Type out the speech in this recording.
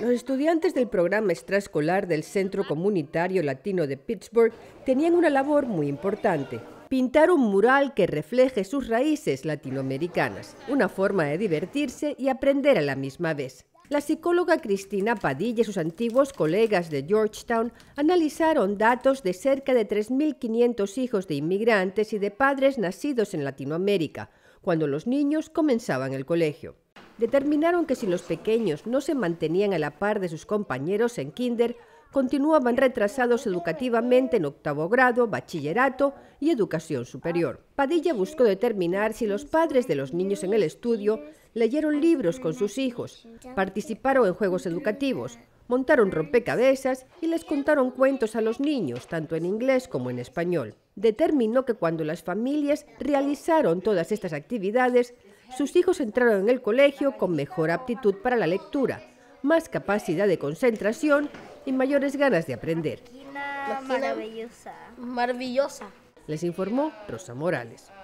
Los estudiantes del programa extraescolar del Centro Comunitario Latino de Pittsburgh tenían una labor muy importante, pintar un mural que refleje sus raíces latinoamericanas, una forma de divertirse y aprender a la misma vez. La psicóloga Cristina Padilla y sus antiguos colegas de Georgetown analizaron datos de cerca de 3.500 hijos de inmigrantes y de padres nacidos en Latinoamérica, cuando los niños comenzaban el colegio. Determinaron que si los pequeños no se mantenían a la par de sus compañeros en kinder, continuaban retrasados educativamente en octavo grado, bachillerato y educación superior. Padilla buscó determinar si los padres de los niños en el estudio leyeron libros con sus hijos, participaron en juegos educativos, montaron rompecabezas y les contaron cuentos a los niños, tanto en inglés como en español. Determinó que cuando las familias realizaron todas estas actividades, sus hijos entraron en el colegio con mejor aptitud para la lectura, más capacidad de concentración y mayores ganas de aprender. maravillosa. Maravillosa. Les informó Rosa Morales.